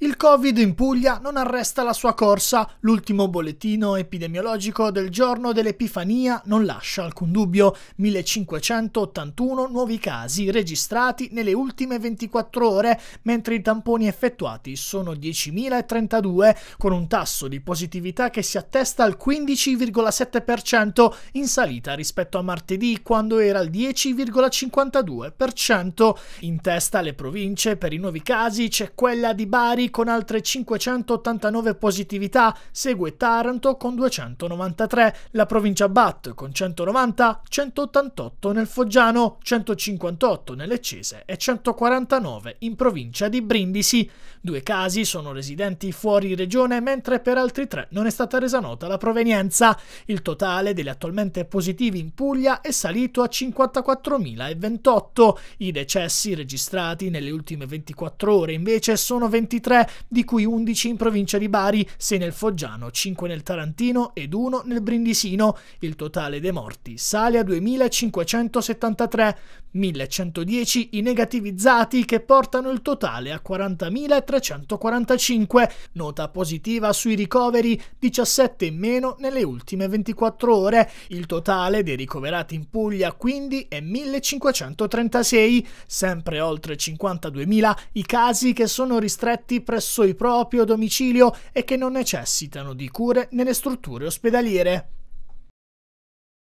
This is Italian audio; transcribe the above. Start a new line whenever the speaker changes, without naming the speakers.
Il Covid in Puglia non arresta la sua corsa, l'ultimo bollettino epidemiologico del giorno dell'Epifania non lascia alcun dubbio, 1581 nuovi casi registrati nelle ultime 24 ore, mentre i tamponi effettuati sono 10.032, con un tasso di positività che si attesta al 15,7% in salita rispetto a martedì quando era al 10,52%. In testa alle province per i nuovi casi c'è quella di Bari con altre 589 positività, segue Taranto con 293, la provincia Bat con 190, 188 nel Foggiano, 158 nelle Cese e 149 in provincia di Brindisi. Due casi sono residenti fuori regione, mentre per altri tre non è stata resa nota la provenienza. Il totale degli attualmente positivi in Puglia è salito a 54.028. I decessi registrati nelle ultime 24 ore invece sono 23 23, di cui 11 in provincia di Bari, 6 nel Foggiano, 5 nel Tarantino ed 1 nel Brindisino. Il totale dei morti sale a 2573, 1110 i negativizzati che portano il totale a 40.345. Nota positiva sui ricoveri, 17 in meno nelle ultime 24 ore. Il totale dei ricoverati in Puglia quindi è 1536, sempre oltre 52.000 i casi che sono ristretti presso il proprio domicilio e che non necessitano di cure nelle strutture ospedaliere.